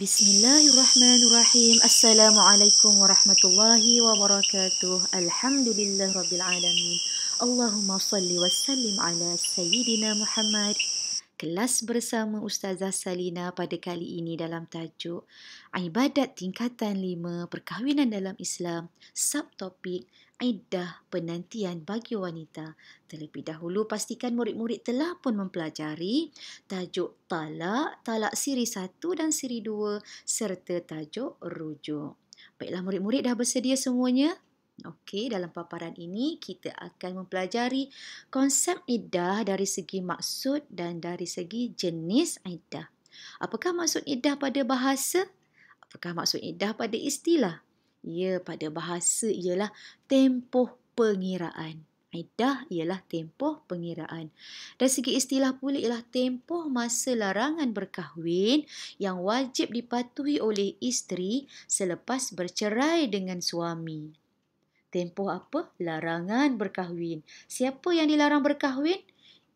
بسم الله الرحمن الرحيم السلام عليكم ورحمة الله وبركاته الحمد لله رب العالمين اللهم صل وسلم على سيدنا محمد kelas bersama Ustazah Salina pada kali ini dalam tajuk Ibadat Tingkatan 5 Perkahwinan dalam Islam Subtopik Aidah Penantian bagi Wanita Terlebih dahulu pastikan murid-murid telah pun mempelajari tajuk Talak, Talak Siri 1 dan Siri 2 serta tajuk Rujuk. Baiklah murid-murid dah bersedia semuanya? Okey, dalam paparan ini kita akan mempelajari konsep iddah dari segi maksud dan dari segi jenis iddah. Apakah maksud iddah pada bahasa? Apakah maksud iddah pada istilah? Ya, pada bahasa ialah tempoh pengiraan. Iddah ialah tempoh pengiraan. dan segi istilah pula ialah tempoh masa larangan berkahwin yang wajib dipatuhi oleh isteri selepas bercerai dengan suami tempoh apa? Larangan berkahwin. Siapa yang dilarang berkahwin?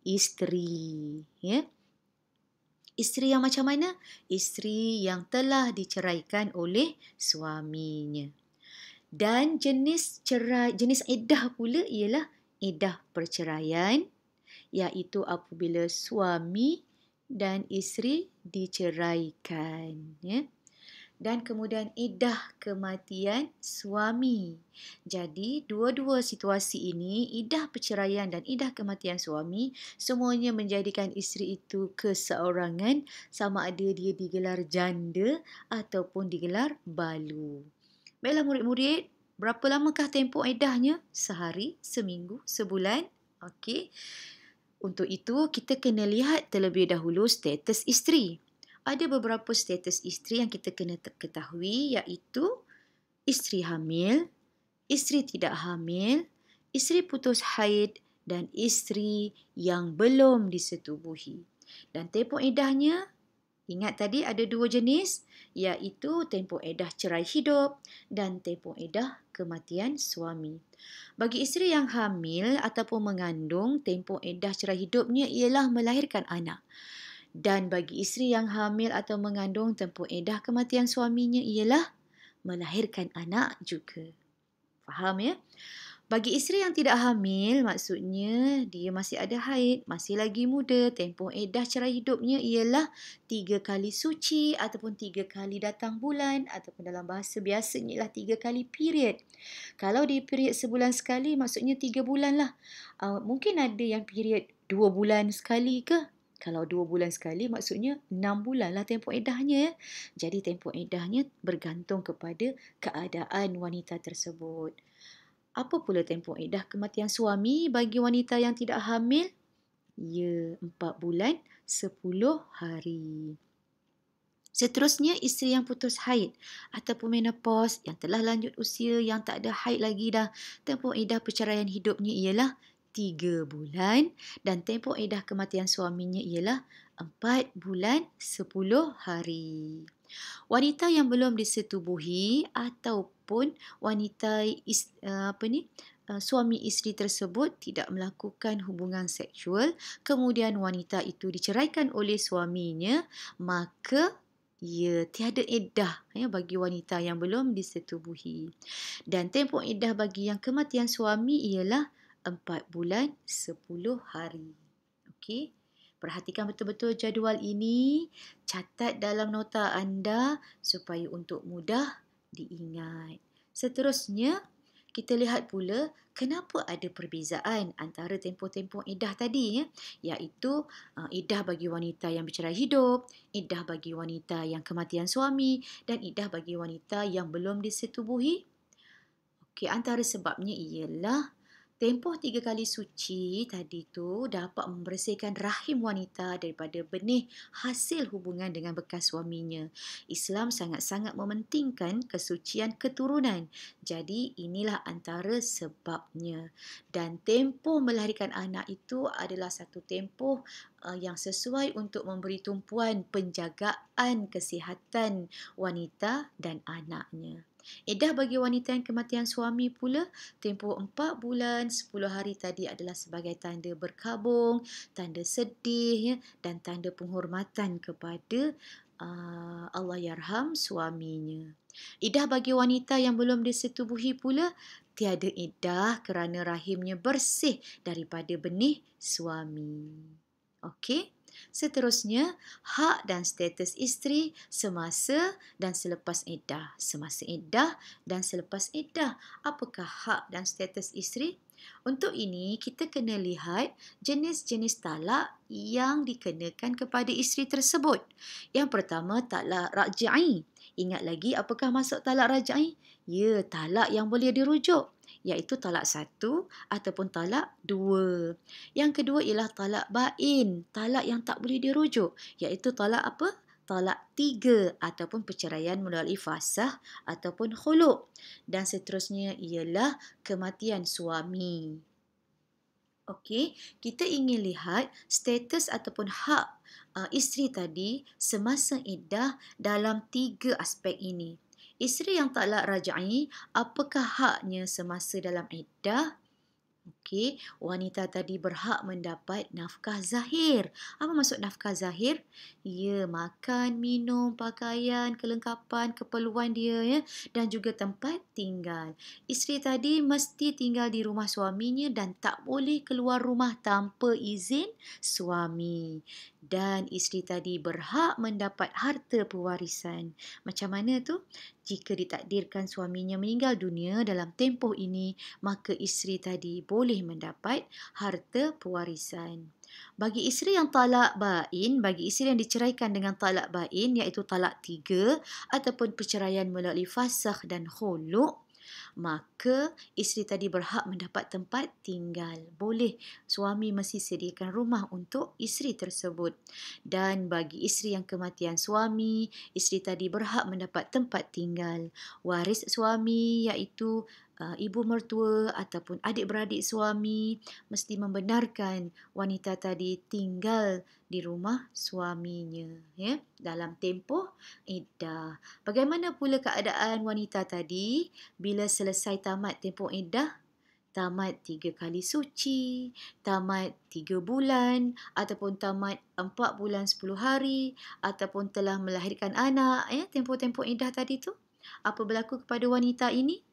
Isteri. Ya? Isteri yang macam mana? Isteri yang telah diceraikan oleh suaminya. Dan jenis cerai, jenis iddah pula ialah iddah perceraian iaitu apabila suami dan isteri diceraikan. Ya? dan kemudian idah kematian suami. Jadi, dua-dua situasi ini, idah perceraian dan idah kematian suami, semuanya menjadikan isteri itu keseorangan sama ada dia digelar janda ataupun digelar balu. Baiklah murid-murid, berapa lamakah tempoh idahnya? Sehari, seminggu, sebulan? Okey. Untuk itu, kita kena lihat terlebih dahulu status isteri ada beberapa status isteri yang kita kena ketahui iaitu isteri hamil, isteri tidak hamil, isteri putus haid dan isteri yang belum disetubuhi. Dan tempoh edahnya, ingat tadi ada dua jenis iaitu tempoh edah cerai hidup dan tempoh edah kematian suami. Bagi isteri yang hamil ataupun mengandung, tempoh edah cerai hidupnya ialah melahirkan anak dan bagi isteri yang hamil atau mengandung tempoh edah kematian suaminya ialah melahirkan anak juga. Faham ya? Bagi isteri yang tidak hamil, maksudnya dia masih ada haid, masih lagi muda, tempoh edah cara hidupnya ialah tiga kali suci ataupun tiga kali datang bulan ataupun dalam bahasa biasanya ialah tiga kali period. Kalau di period sebulan sekali, maksudnya tiga bulan lah. Ah, mungkin ada yang period dua bulan sekali ke kalau dua bulan sekali maksudnya enam bulan lah tempoh edahnya ya. Eh. Jadi tempoh edahnya bergantung kepada keadaan wanita tersebut. Apa pula tempoh edah kematian suami bagi wanita yang tidak hamil? Ya, empat bulan sepuluh hari. Seterusnya, isteri yang putus haid ataupun menopause yang telah lanjut usia yang tak ada haid lagi dah. Tempoh edah perceraian hidupnya ialah tiga bulan dan tempoh edah kematian suaminya ialah empat bulan sepuluh hari. Wanita yang belum disetubuhi ataupun wanita is, eh, apa ni eh, suami isteri tersebut tidak melakukan hubungan seksual kemudian wanita itu diceraikan oleh suaminya maka ya tiada edah ya bagi wanita yang belum disetubuhi dan tempoh edah bagi yang kematian suami ialah Empat bulan sepuluh hari. Okey. Perhatikan betul-betul jadual ini, catat dalam nota anda supaya untuk mudah diingat. Seterusnya, kita lihat pula kenapa ada perbezaan antara tempoh-tempoh idah tadi ya, iaitu uh, iddah bagi wanita yang bercerai hidup, idah bagi wanita yang kematian suami dan idah bagi wanita yang belum disetubuhi. Okay, antara sebabnya ialah Tempoh tiga kali suci tadi tu dapat membersihkan rahim wanita daripada benih hasil hubungan dengan bekas suaminya. Islam sangat-sangat mementingkan kesucian keturunan. Jadi inilah antara sebabnya. Dan tempoh melahirkan anak itu adalah satu tempoh Uh, yang sesuai untuk memberi tumpuan penjagaan kesihatan wanita dan anaknya. Edah bagi wanita yang kematian suami pula, tempoh 4 bulan 10 hari tadi adalah sebagai tanda berkabung, tanda sedih ya, dan tanda penghormatan kepada uh, Allah Yarham suaminya. Edah bagi wanita yang belum disetubuhi pula, tiada edah kerana rahimnya bersih daripada benih suami. Okey. Seterusnya, hak dan status isteri semasa dan selepas iddah. Semasa iddah dan selepas iddah. Apakah hak dan status isteri? Untuk ini, kita kena lihat jenis-jenis talak yang dikenakan kepada isteri tersebut. Yang pertama, talak raja'i. Ingat lagi apakah masuk talak raja'i? Ya, talak yang boleh dirujuk iaitu talak satu ataupun talak dua. Yang kedua ialah talak bain, talak yang tak boleh dirujuk, iaitu talak apa? talak tiga ataupun perceraian melalui fasah ataupun khuluk dan seterusnya ialah kematian suami. Okey, kita ingin lihat status ataupun hak uh, isteri tadi semasa iddah dalam tiga aspek ini. Isteri yang tak larat raja'i, apakah haknya semasa dalam iddah? Okey, wanita tadi berhak mendapat nafkah zahir. Apa maksud nafkah zahir? Ya, makan, minum, pakaian, kelengkapan, keperluan dia ya dan juga tempat tinggal. Isteri tadi mesti tinggal di rumah suaminya dan tak boleh keluar rumah tanpa izin suami. Dan isteri tadi berhak mendapat harta pewarisan. Macam mana tu? Jika ditakdirkan suaminya meninggal dunia dalam tempoh ini, maka isteri tadi boleh boleh mendapat harta pewarisan. Bagi isteri yang talak bain, bagi isteri yang diceraikan dengan talak bain iaitu talak tiga ataupun perceraian melalui fasakh dan khuluk, maka isteri tadi berhak mendapat tempat tinggal. Boleh suami masih sediakan rumah untuk isteri tersebut. Dan bagi isteri yang kematian suami, isteri tadi berhak mendapat tempat tinggal. Waris suami iaitu uh, ibu mertua ataupun adik-beradik suami mesti membenarkan wanita tadi tinggal di rumah suaminya ya dalam tempoh iddah. Bagaimana pula keadaan wanita tadi bila selesai tamat tempoh iddah? tamat tiga kali suci, tamat tiga bulan ataupun tamat empat bulan sepuluh hari ataupun telah melahirkan anak ya tempoh-tempoh indah tadi tu apa berlaku kepada wanita ini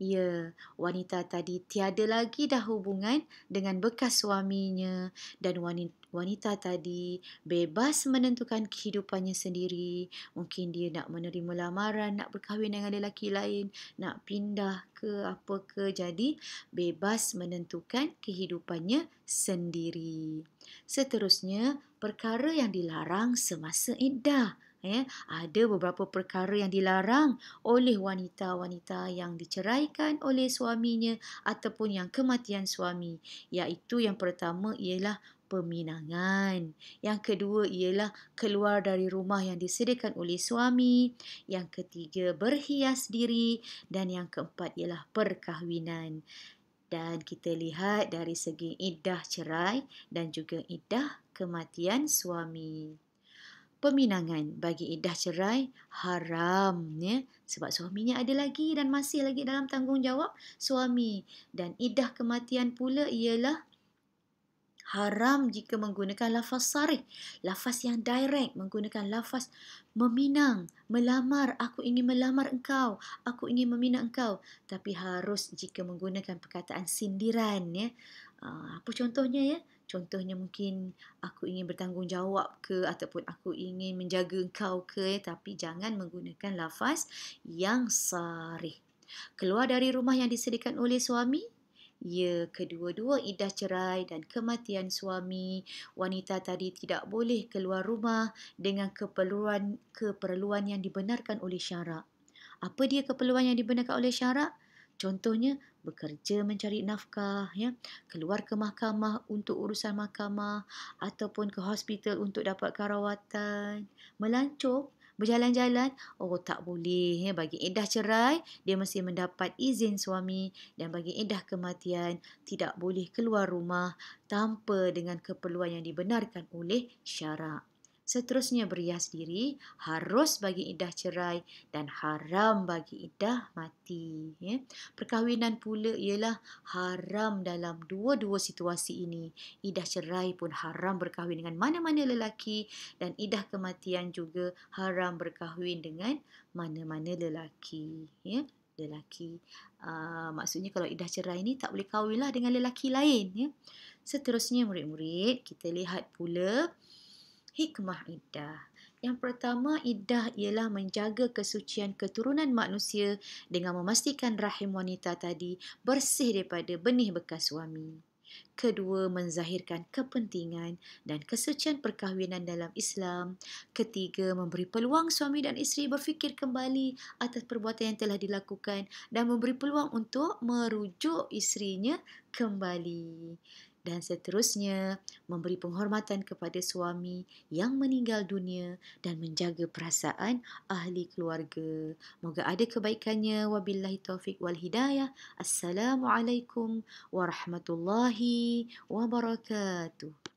Ya, wanita tadi tiada lagi dah hubungan dengan bekas suaminya dan wanita Wanita tadi bebas menentukan kehidupannya sendiri. Mungkin dia nak menerima lamaran, nak berkahwin dengan lelaki lain, nak pindah ke apa ke. Jadi, bebas menentukan kehidupannya sendiri. Seterusnya, perkara yang dilarang semasa iddah eh ada beberapa perkara yang dilarang oleh wanita-wanita yang diceraikan oleh suaminya ataupun yang kematian suami iaitu yang pertama ialah peminangan yang kedua ialah keluar dari rumah yang disediakan oleh suami yang ketiga berhias diri dan yang keempat ialah perkahwinan dan kita lihat dari segi iddah cerai dan juga iddah kematian suami peminangan bagi iddah cerai haram ya sebab suaminya ada lagi dan masih lagi dalam tanggungjawab suami dan iddah kematian pula ialah haram jika menggunakan lafaz sarih lafaz yang direct menggunakan lafaz meminang melamar aku ingin melamar engkau aku ingin meminang engkau tapi harus jika menggunakan perkataan sindiran ya Ah, apa contohnya ya? Contohnya mungkin aku ingin bertanggungjawab ke ataupun aku ingin menjaga engkau ke ya? tapi jangan menggunakan lafaz yang sarih. Keluar dari rumah yang disediakan oleh suami, ya kedua-dua idah cerai dan kematian suami, wanita tadi tidak boleh keluar rumah dengan keperluan keperluan yang dibenarkan oleh syarak. Apa dia keperluan yang dibenarkan oleh syarak? Contohnya, bekerja mencari nafkah, ya, keluar ke mahkamah untuk urusan mahkamah ataupun ke hospital untuk dapat rawatan, melancong berjalan-jalan, oh tak boleh. Ya. Bagi edah cerai, dia mesti mendapat izin suami dan bagi edah kematian, tidak boleh keluar rumah tanpa dengan keperluan yang dibenarkan oleh syarak seterusnya berias diri harus bagi idah cerai dan haram bagi idah mati ya perkahwinan pula ialah haram dalam dua-dua situasi ini Idah cerai pun haram berkahwin dengan mana-mana lelaki dan idah kematian juga haram berkahwin dengan mana-mana lelaki ya lelaki uh, maksudnya kalau idah cerai ini tak boleh kahwinlah dengan lelaki lain ya seterusnya murid-murid kita lihat pula hikmah iddah. Yang pertama, iddah ialah menjaga kesucian keturunan manusia dengan memastikan rahim wanita tadi bersih daripada benih bekas suami. Kedua, menzahirkan kepentingan dan kesucian perkahwinan dalam Islam. Ketiga, memberi peluang suami dan isteri berfikir kembali atas perbuatan yang telah dilakukan dan memberi peluang untuk merujuk isterinya kembali dan seterusnya memberi penghormatan kepada suami yang meninggal dunia dan menjaga perasaan ahli keluarga. Moga ada kebaikannya. Wabillahi taufik wal hidayah. Assalamualaikum warahmatullahi wabarakatuh.